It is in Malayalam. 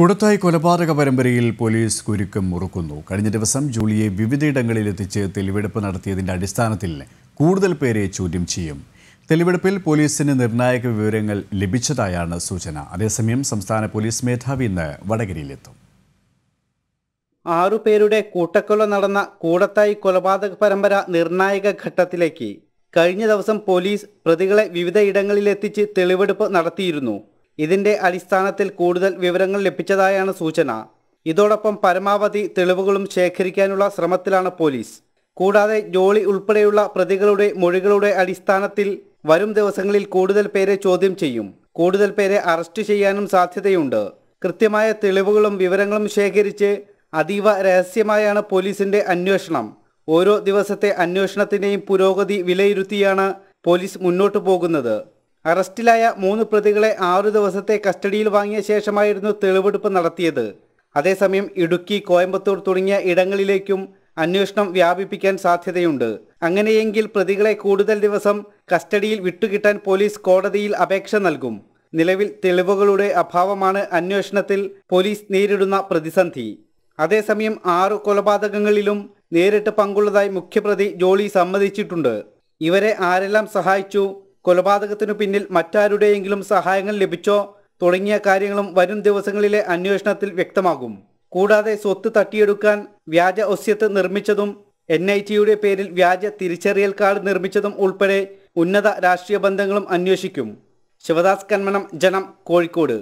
കൂടത്തായി കൊലപാതക പരമ്പരയിൽ പോലീസ് കുരുക്കം മുറുക്കുന്നു കഴിഞ്ഞ ദിവസം ജോളിയെ വിവിധയിടങ്ങളിൽ എത്തിച്ച് തെളിവെടുപ്പ് നടത്തിയതിന്റെ അടിസ്ഥാനത്തിൽ കൂടുതൽ പേരെ ചോദ്യം ചെയ്യും തെളിവെടുപ്പിൽ പോലീസിന് നിർണായക വിവരങ്ങൾ ലഭിച്ചതായാണ് സൂചന അതേസമയം സംസ്ഥാന പോലീസ് മേധാവി ഇന്ന് വടകരയിലെത്തും ആറുപേരുടെ കൂട്ടക്കൊല നടന്ന കൂടത്തായി കൊലപാതക പരമ്പര നിർണായക ഘട്ടത്തിലേക്ക് കഴിഞ്ഞ ദിവസം പോലീസ് പ്രതികളെ വിവിധ ഇടങ്ങളിൽ എത്തിച്ച് തെളിവെടുപ്പ് നടത്തിയിരുന്നു ഇതിന്റെ അടിസ്ഥാനത്തിൽ കൂടുതൽ വിവരങ്ങൾ ലഭിച്ചതായാണ് സൂചന ഇതോടൊപ്പം പരമാവധി തെളിവുകളും ശേഖരിക്കാനുള്ള ശ്രമത്തിലാണ് പോലീസ് കൂടാതെ ജോളി ഉൾപ്പെടെയുള്ള പ്രതികളുടെ മൊഴികളുടെ അടിസ്ഥാനത്തിൽ വരും ദിവസങ്ങളിൽ കൂടുതൽ പേരെ ചോദ്യം ചെയ്യും കൂടുതൽ പേരെ അറസ്റ്റ് ചെയ്യാനും സാധ്യതയുണ്ട് കൃത്യമായ തെളിവുകളും വിവരങ്ങളും ശേഖരിച്ച് അതീവ രഹസ്യമായാണ് പോലീസിന്റെ അന്വേഷണം ഓരോ ദിവസത്തെ അന്വേഷണത്തിൻ്റെയും പുരോഗതി വിലയിരുത്തിയാണ് പോലീസ് മുന്നോട്ടു പോകുന്നത് അറസ്റ്റിലായ മൂന്ന് പ്രതികളെ ആറു ദിവസത്തെ കസ്റ്റഡിയിൽ വാങ്ങിയ ശേഷമായിരുന്നു തെളിവെടുപ്പ് നടത്തിയത് അതേസമയം ഇടുക്കി കോയമ്പത്തൂർ തുടങ്ങിയ ഇടങ്ങളിലേക്കും അന്വേഷണം വ്യാപിപ്പിക്കാൻ സാധ്യതയുണ്ട് അങ്ങനെയെങ്കിൽ പ്രതികളെ കൂടുതൽ ദിവസം കസ്റ്റഡിയിൽ വിട്ടുകിട്ടാൻ പോലീസ് കോടതിയിൽ അപേക്ഷ നൽകും നിലവിൽ തെളിവുകളുടെ അഭാവമാണ് അന്വേഷണത്തിൽ പോലീസ് നേരിടുന്ന പ്രതിസന്ധി അതേസമയം ആറു കൊലപാതകങ്ങളിലും നേരിട്ട് പങ്കുള്ളതായി മുഖ്യപ്രതി ജോളി സമ്മതിച്ചിട്ടുണ്ട് ഇവരെ ആരെല്ലാം സഹായിച്ചു കൊലപാതകത്തിനു പിന്നിൽ മറ്റാരുടെയെങ്കിലും സഹായങ്ങൾ ലഭിച്ചോ തുടങ്ങിയ കാര്യങ്ങളും വരും ദിവസങ്ങളിലെ അന്വേഷണത്തിൽ വ്യക്തമാകും കൂടാതെ സ്വത്ത് തട്ടിയെടുക്കാൻ വ്യാജ ഒസ്യത്ത് നിർമ്മിച്ചതും എൻ ഐ ടിയുടെ പേരിൽ വ്യാജ തിരിച്ചറിയൽ കാർഡ് നിർമ്മിച്ചതും ഉൾപ്പെടെ ഉന്നത രാഷ്ട്രീയ ബന്ധങ്ങളും അന്വേഷിക്കും ശിവദാസ് കന്മണം ജനം കോഴിക്കോട്